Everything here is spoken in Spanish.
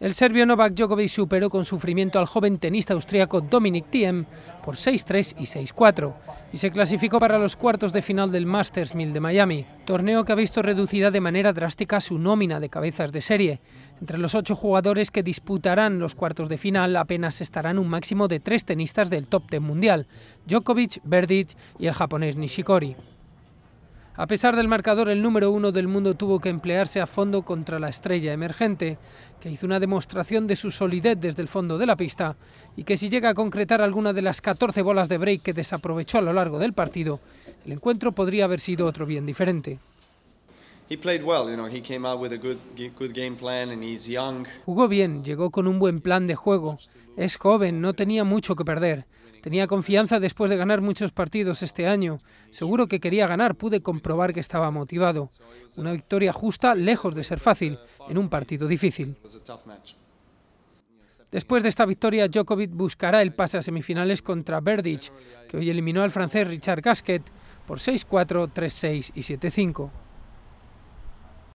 El serbio Novak Djokovic superó con sufrimiento al joven tenista austríaco Dominic Thiem por 6-3 y 6-4 y se clasificó para los cuartos de final del Masters 1000 de Miami, torneo que ha visto reducida de manera drástica su nómina de cabezas de serie. Entre los ocho jugadores que disputarán los cuartos de final apenas estarán un máximo de tres tenistas del top ten mundial, Djokovic, Verdic y el japonés Nishikori. A pesar del marcador, el número uno del mundo tuvo que emplearse a fondo contra la estrella emergente, que hizo una demostración de su solidez desde el fondo de la pista y que si llega a concretar alguna de las 14 bolas de break que desaprovechó a lo largo del partido, el encuentro podría haber sido otro bien diferente. Jugó bien, llegó con un buen plan de juego. Es joven, no tenía mucho que perder. Tenía confianza después de ganar muchos partidos este año. Seguro que quería ganar, pude comprobar que estaba motivado. Una victoria justa, lejos de ser fácil, en un partido difícil. Después de esta victoria, Djokovic buscará el pase a semifinales contra Berdych, que hoy eliminó al francés Richard Gasquet por 6-4, 3-6 y 7-5.